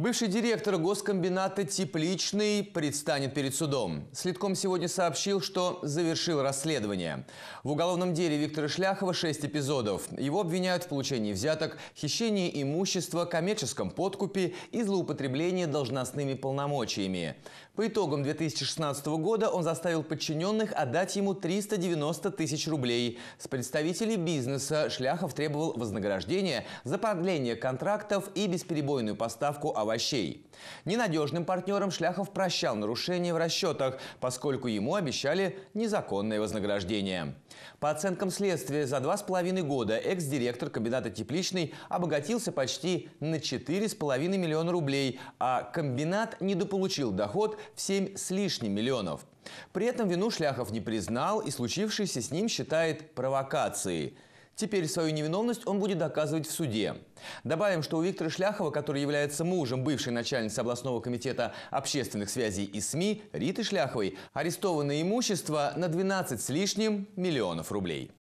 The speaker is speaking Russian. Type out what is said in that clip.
Бывший директор госкомбината «Тепличный» предстанет перед судом. Следком сегодня сообщил, что завершил расследование. В уголовном деле Виктора Шляхова 6 эпизодов. Его обвиняют в получении взяток, хищении имущества, коммерческом подкупе и злоупотреблении должностными полномочиями. По итогам 2016 года он заставил подчиненных отдать ему 390 тысяч рублей. С представителей бизнеса Шляхов требовал вознаграждения за продление контрактов и бесперебойную поставку авансовых овощей. Ненадежным партнерам Шляхов прощал нарушения в расчетах, поскольку ему обещали незаконное вознаграждение. По оценкам следствия, за два с половиной года экс-директор комбината «Тепличный» обогатился почти на 4,5 миллиона рублей, а комбинат недополучил доход в 7 с лишним миллионов. При этом вину Шляхов не признал и случившееся с ним считает провокацией. Теперь свою невиновность он будет доказывать в суде. Добавим, что у Виктора Шляхова, который является мужем бывшей начальницы областного комитета общественных связей и СМИ Риты Шляховой, арестовано имущество на 12 с лишним миллионов рублей.